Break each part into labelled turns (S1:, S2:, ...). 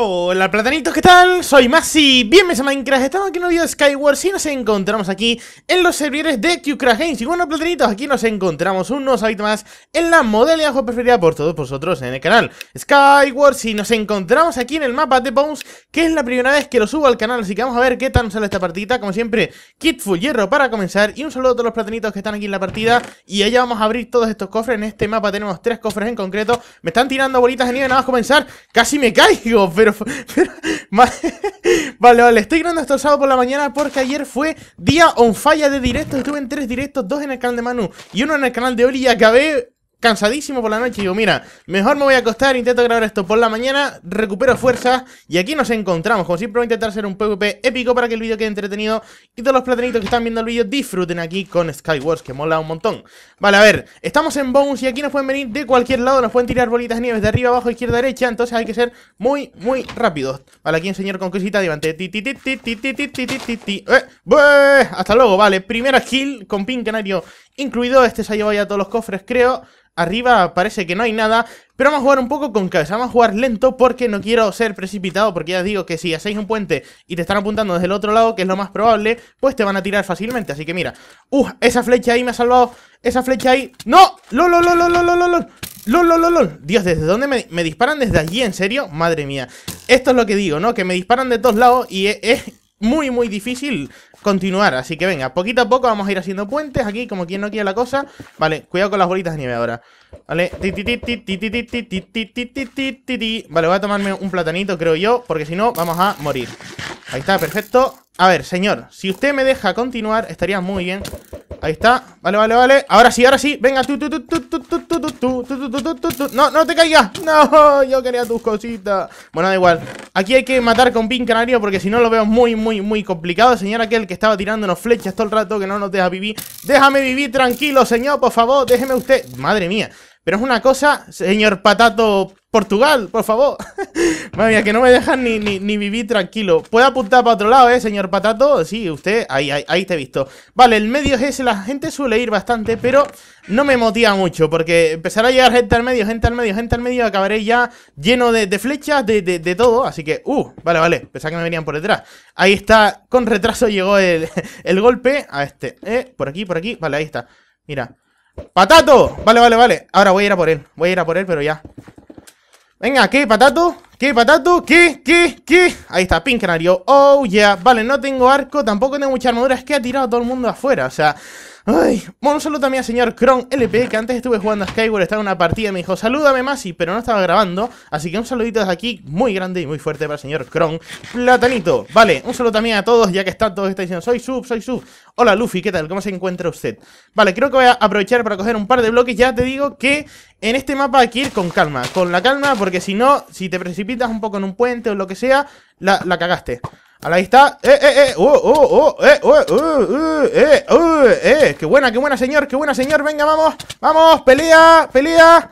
S1: Hola platanitos, ¿qué tal? Soy Masi, bienvenidos a Minecraft, estamos aquí en un video de Skywars y nos encontramos aquí en los servidores de QCraft Games Y bueno platanitos, aquí nos encontramos un nuevo más en la modalidad juego preferida por todos vosotros en el canal Skywars y nos encontramos aquí en el mapa de Bones, que es la primera vez que lo subo al canal Así que vamos a ver qué tal sale esta partida, como siempre, kit full hierro para comenzar Y un saludo a todos los platanitos que están aquí en la partida Y allá vamos a abrir todos estos cofres, en este mapa tenemos tres cofres en concreto Me están tirando bolitas de nieve, nada más comenzar, casi me caigo, pero vale, vale, estoy grabando esto sábado por la mañana porque ayer fue día on falla de directos. Estuve en tres directos, dos en el canal de Manu y uno en el canal de Oli y acabé cansadísimo por la noche y digo, mira, mejor me voy a acostar, intento grabar esto por la mañana, recupero fuerza y aquí nos encontramos. Como siempre voy a intentar hacer un PvP épico para que el vídeo quede entretenido y todos los platanitos que están viendo el vídeo disfruten aquí con Skywars, que mola un montón. Vale, a ver, estamos en Bones y aquí nos pueden venir de cualquier lado, nos pueden tirar bolitas nieves de arriba, abajo, izquierda, derecha, entonces hay que ser muy, muy rápidos. Vale, aquí enseñar con cosita diamante. Hasta luego, vale, primera kill con pin canario incluido. Este se ha llevado ya todos los cofres, creo. Arriba parece que no hay nada, pero vamos a jugar un poco con cabeza, vamos a jugar lento porque no quiero ser precipitado, porque ya digo que si hacéis un puente y te están apuntando desde el otro lado, que es lo más probable, pues te van a tirar fácilmente, así que mira. ¡Uh! Esa flecha ahí me ha salvado, esa flecha ahí... ¡No! ¡Lol, lol, lo lo lo lo Dios, ¿desde dónde me, disparan? ¿Desde allí? ¿En serio? Madre mía. Esto es lo que digo, ¿no? Que me disparan de todos lados y muy, muy difícil continuar. Así que venga, poquito a poco vamos a ir haciendo puentes aquí, como quien no quiera la cosa. Vale, cuidado con las bolitas de nieve ahora. Vale, vale, voy a tomarme un platanito, creo yo, porque si no, vamos a morir. Ahí está, perfecto. A ver, señor, si usted me deja continuar, estaría muy bien. Ahí está, vale, vale, vale Ahora sí, ahora sí, venga tú, tú, tú, tú, tú, tú, tú, tú, tú, tú, tú, No, no te caigas No, yo quería tus cositas Bueno, da igual Aquí hay que matar con pin canario Porque si no lo veo muy, muy, muy complicado Señor aquel que estaba tirándonos flechas todo el rato Que no nos deja vivir Déjame vivir tranquilo, señor, por favor Déjeme usted Madre mía pero es una cosa, señor Patato Portugal, por favor. Madre mía, que no me dejan ni, vivir tranquilo. Puedo apuntar para otro lado, ¿eh, señor Patato? Sí, usted, ahí, ahí, te he visto. Vale, el medio es ese, la gente suele ir bastante, pero no me motiva mucho, porque empezar a llegar gente al medio, gente al medio, gente al medio, acabaré ya lleno de, flechas, de, todo, así que, uh, vale, vale, pensaba que me venían por detrás. Ahí está, con retraso llegó el, el golpe a este, eh, por aquí, por aquí, vale, ahí está. Mira, ¡Patato! Vale, vale, vale. Ahora voy a ir a por él. Voy a ir a por él, pero ya. Venga, aquí, patato. ¿Qué, patato? ¿Qué? ¿Qué? ¿Qué? Ahí está, pin canario. Oh, yeah. Vale, no tengo arco, tampoco tengo mucha armadura. Es que ha tirado todo el mundo afuera. O sea, Ay, bueno, un saludo también al señor Kron LP, que antes estuve jugando a Skyward, estaba en una partida y me dijo, salúdame Masi, pero no estaba grabando, así que un saludito desde aquí, muy grande y muy fuerte para el señor Kron Platanito. Vale, un saludo también a todos, ya que están todos está diciendo, soy sub, soy sub. Hola Luffy, ¿qué tal? ¿Cómo se encuentra usted? Vale, creo que voy a aprovechar para coger un par de bloques, ya te digo que en este mapa hay que ir con calma, con la calma, porque si no, si te precipitas un poco en un puente o lo que sea, la, la cagaste. Ahí está. Eh, eh, eh! ¡Oh, oh, oh! Eh, oh eh, ¡Eh, ¡Eh, ¡Eh! ¡Qué buena, qué buena, señor! ¡Qué buena, señor! ¡Venga, vamos! ¡Vamos! ¡Pelea! ¡Pelea!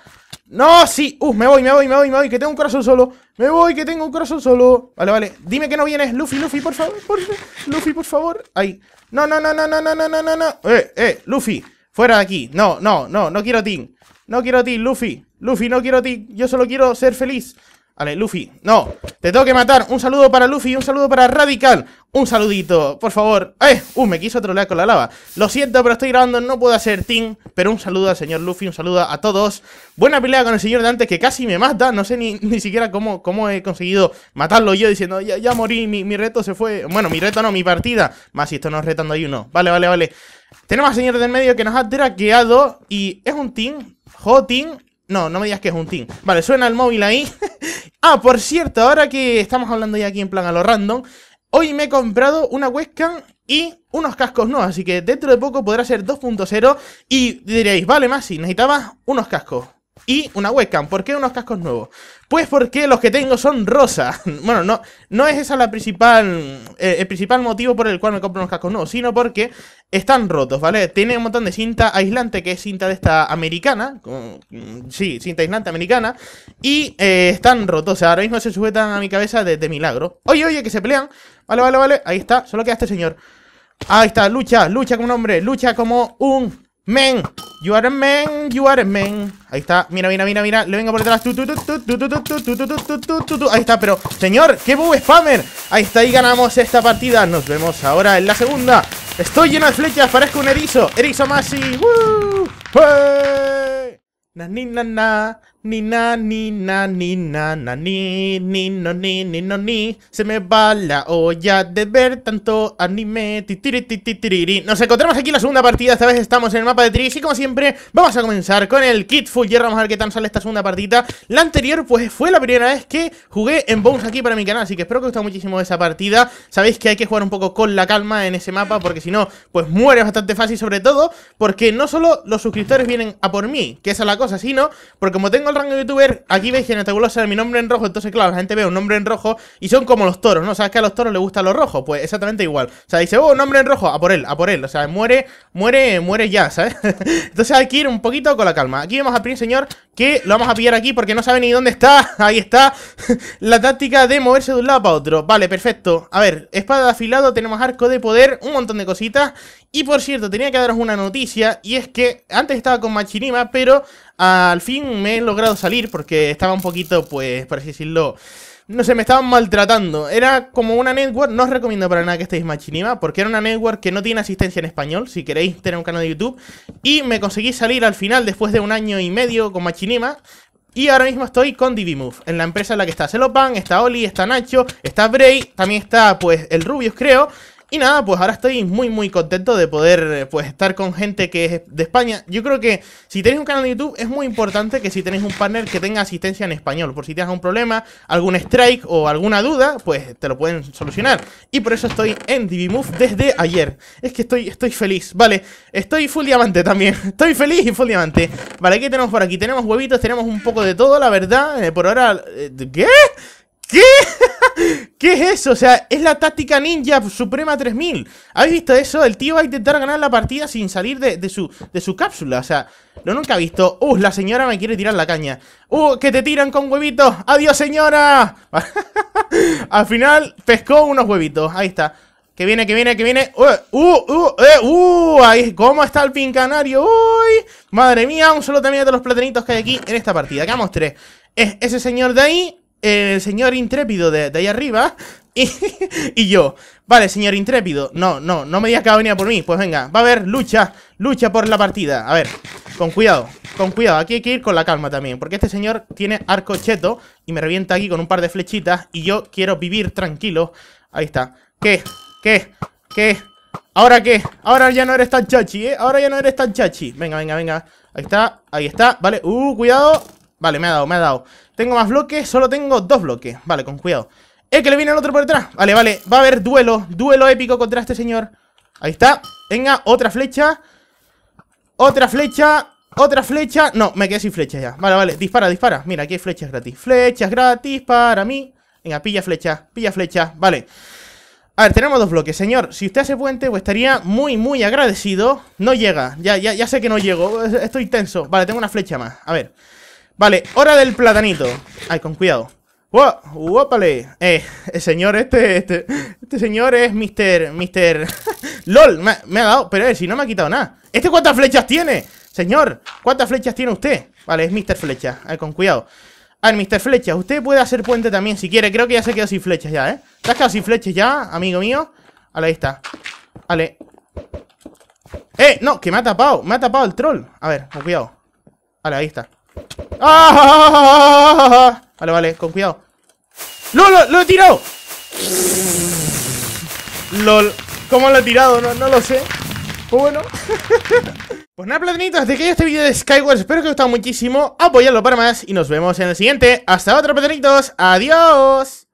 S1: ¡No! ¡Sí! ¡Uh! Me voy, me voy, me voy, me voy. Que tengo un corazón solo. Me voy, que tengo un corazón solo. Vale, vale. Dime que no vienes. Luffy, Luffy, por favor. Por... Luffy, por favor. Ahí. No, no, no, no, no, no, no, no, no, no. Eh, eh, Luffy. Fuera de aquí. No, no, no. No quiero ti. No quiero ti, Luffy. Luffy, no quiero ti. Yo solo quiero ser feliz. Vale, Luffy, no, te tengo que matar Un saludo para Luffy, un saludo para Radical Un saludito, por favor ¡Eh! Uh, me quiso trolear con la lava Lo siento, pero estoy grabando, no puedo hacer team Pero un saludo al señor Luffy, un saludo a todos Buena pelea con el señor de antes que casi me mata No sé ni, siquiera cómo, cómo he conseguido matarlo yo Diciendo, ya, ya morí, mi, reto se fue Bueno, mi reto no, mi partida Más si esto no es retando ahí uno Vale, vale, vale Tenemos al señor del medio que nos ha traqueado Y es un team, Hot team, No, no me digas que es un team Vale, suena el móvil ahí Ah, por cierto, ahora que estamos hablando ya aquí en plan a lo random, hoy me he comprado una webcam y unos cascos nuevos, así que dentro de poco podrá ser 2.0 y diréis, vale, más si necesitabas unos cascos. Y una webcam. ¿Por qué unos cascos nuevos? Pues porque los que tengo son rosas. Bueno, no, no es esa la principal, eh, el principal motivo por el cual me compro unos cascos nuevos, sino porque están rotos, ¿vale? Tiene un montón de cinta aislante, que es cinta de esta americana. Sí, cinta aislante americana. Y están rotos. ahora mismo se sujetan a mi cabeza de, milagro. Oye, oye, que se pelean. Vale, vale, vale. Ahí está. Solo queda este señor. Ahí está. Lucha, lucha como un hombre. Lucha como un men. You are a man, you are a man. Ahí está. Mira, mira, mira, mira. Le vengo por detrás. Ahí está, pero. Señor, qué bug spammer. Ahí está, ahí ganamos esta partida. Nos vemos ahora en la segunda. Estoy lleno de flechas, parezco un erizo. Erizo Masi. ¡Woo! ¡Hey! Na, ni, ni na, ni na, ni na, na, ni, ni, no, ni, ni, no, ni. Se me va la olla de ver tanto anime. Titiri, Nos encontramos aquí en la segunda partida. Esta vez estamos en el mapa de Tris. Y como siempre, vamos a comenzar con el Kit Full Y Vamos a ver qué tan sale esta segunda partida. La anterior, pues fue la primera vez que jugué en Bones aquí para mi canal. Así que espero que os guste muchísimo esa partida. Sabéis que hay que jugar un poco con la calma en ese mapa. Porque si no, pues muere bastante fácil. Sobre todo porque no solo los suscriptores vienen a por mí, que esa es la cosa, sino porque como tengo el rango youtuber, aquí veis que en esta sale mi nombre en rojo, entonces claro, la gente ve un nombre en rojo y son como los toros, ¿no? ¿Sabes que a los toros les gusta lo rojo Pues exactamente igual. O sea, dice, oh, nombre en rojo, a por él, a por él. O sea, muere, muere, muere ya, ¿sabes? entonces hay que ir un poquito con la calma. Aquí vemos al primer señor que lo vamos a pillar aquí porque no sabe ni dónde está. Ahí está la táctica de moverse de un lado para otro. Vale, perfecto. A ver, espada de afilado, tenemos arco de poder, un montón de cositas. Y por cierto, tenía que daros una noticia y es que antes estaba con Machinima, pero al fin me he logrado salir porque estaba un poquito, pues, por así decirlo... No sé, me estaban maltratando. Era como una network, no os recomiendo para nada que estéis machinima, porque era una network que no tiene asistencia en español, si queréis tener un canal de YouTube. Y me conseguí salir al final, después de un año y medio con machinima, y ahora mismo estoy con DiviMove, en la empresa en la que está Celopan, está Oli, está Nacho, está Bray, también está pues el Rubius creo, y nada, pues ahora estoy muy muy contento de poder eh, pues estar con gente que es de España. Yo creo que si tenéis un canal de YouTube es muy importante que si tenéis un partner que tenga asistencia en español, por si tienes algún problema, algún strike o alguna duda, pues te lo pueden solucionar. Y por eso estoy en DiviMove desde ayer. Es que estoy estoy feliz, vale. Estoy full diamante también. Estoy feliz y full diamante. Vale, ¿qué tenemos por aquí? Tenemos huevitos, tenemos un poco de todo, la verdad. Eh, por ahora eh, ¿qué? ¿Qué? ¿Qué es eso? O sea, es la táctica ninja Suprema 3000. ¿Habéis visto eso? El tío va a intentar ganar la partida sin salir de, su, de su cápsula. O sea, lo nunca he visto. ¡Uh! La señora me quiere tirar la caña. ¡Uh! ¡Que te tiran con huevitos! ¡Adiós, señora! Al final pescó unos huevitos. Ahí está. Que viene, que viene, que viene. ¡Uh! ¡Uh! ¡Uh! Eh, ¡Uh! Ahí, ¿Cómo está el pin canario? ¡Uy! Madre mía, un solo también de los platanitos que hay aquí en esta partida. Quedamos tres. Es ese señor de ahí el señor intrépido de, ahí arriba. Y, yo, vale, señor intrépido, no, no, no me digas que va a venir por mí. Pues venga, va a haber lucha, lucha por la partida. A ver, con cuidado, con cuidado, aquí hay que ir con la calma también. Porque este señor tiene arco cheto y me revienta aquí con un par de flechitas. Y yo quiero vivir tranquilo. Ahí está. ¿Qué? ¿Qué? ¿Qué? ¿Ahora qué? Ahora ya no eres tan chachi, ¿eh? Ahora ya no eres tan chachi. Venga, venga, venga. Ahí está, ahí está. Vale, uh, cuidado. Vale, me ha dado, me ha dado. Tengo más bloques, solo tengo dos bloques. Vale, con cuidado. ¡Eh, que le viene el otro por detrás! Vale, vale, va a haber duelo, duelo épico contra este señor. Ahí está. Venga, otra flecha. Otra flecha. Otra flecha. No, me quedé sin flecha ya. Vale, vale, dispara, dispara. Mira, aquí hay flechas gratis. Flechas gratis para mí. Venga, pilla flecha, pilla flecha. Vale. A ver, tenemos dos bloques, señor. Si usted hace puente, pues estaría muy, muy agradecido. No llega. Ya, ya, ya sé que no llego. Estoy tenso. Vale, tengo una flecha más. A ver. Vale, hora del platanito. Ay, con cuidado. vale Eh, el señor este, este, este señor es Mr. Mr. ¡Lol! Me, ha dado, pero eh, si no me ha quitado nada. ¿Este cuántas flechas tiene? Señor, ¿cuántas flechas tiene usted? Vale, es Mr. Flecha. Ay, con cuidado. A ver, Mr. Flecha, usted puede hacer puente también si quiere. Creo que ya se quedó sin flechas ya, ¿eh? ¿Te has quedado sin flechas ya, amigo mío? Vale, ahí está. Vale. ¡Eh! No, que me ha tapado. Me ha tapado el troll. A ver, con cuidado. Vale, ahí está. ¡Ah! Vale, vale, con cuidado. ¡Lo, lo, he tirado! LOL, ¿cómo lo he tirado? No, lo sé. Pues bueno. pues nada, platinitos, de que este vídeo de Skyward. Espero que os haya gustado muchísimo. Apoyadlo para más y nos vemos en el siguiente. Hasta otro, platinitos. Adiós.